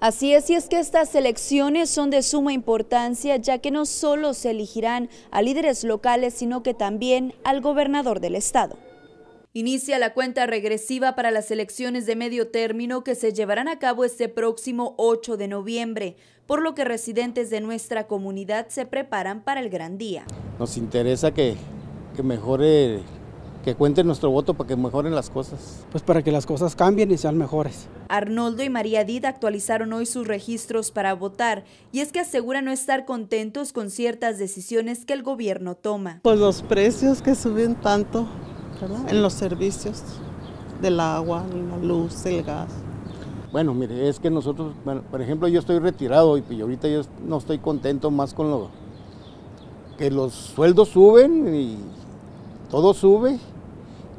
Así es, y es que estas elecciones son de suma importancia, ya que no solo se elegirán a líderes locales, sino que también al gobernador del estado. Inicia la cuenta regresiva para las elecciones de medio término que se llevarán a cabo este próximo 8 de noviembre, por lo que residentes de nuestra comunidad se preparan para el gran día. Nos interesa que, que mejore que cuenten nuestro voto para que mejoren las cosas. Pues para que las cosas cambien y sean mejores. Arnoldo y María Dida actualizaron hoy sus registros para votar y es que aseguran no estar contentos con ciertas decisiones que el gobierno toma. Pues los precios que suben tanto en los servicios del agua, la luz, el gas. Bueno, mire, es que nosotros, por ejemplo, yo estoy retirado y pues, ahorita yo no estoy contento más con lo que los sueldos suben y todo sube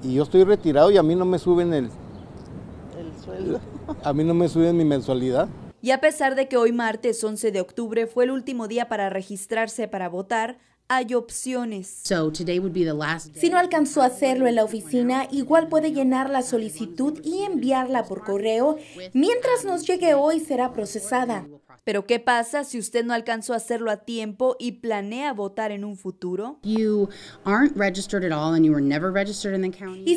y yo estoy retirado y a mí no me suben el, el sueldo. A mí no me suben mi mensualidad. Y a pesar de que hoy martes 11 de octubre fue el último día para registrarse para votar, hay opciones. Si no alcanzó a hacerlo en la oficina, igual puede llenar la solicitud y enviarla por correo. Mientras nos llegue hoy será procesada. Pero ¿qué pasa si usted no alcanzó a hacerlo a tiempo y planea votar en un futuro? Y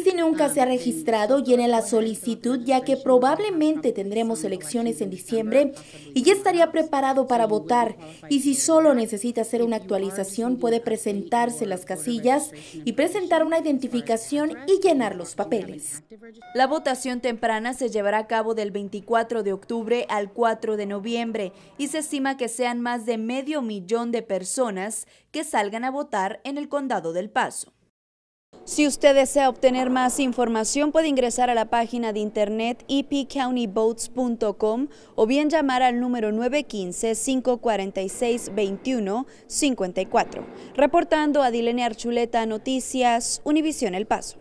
si nunca se ha registrado, llene la solicitud ya que probablemente tendremos elecciones en diciembre y ya estaría preparado para votar. Y si solo necesita hacer una actualización, puede presentarse las casillas y presentar una identificación y llenar los papeles. La votación temprana se llevará a cabo del 24 de octubre al 4 de noviembre y se estima que sean más de medio millón de personas que salgan a votar en el condado del Paso. Si usted desea obtener más información, puede ingresar a la página de internet epcountyboats.com o bien llamar al número 915-546-2154. Reportando a Dilene Archuleta, Noticias, Univisión El Paso.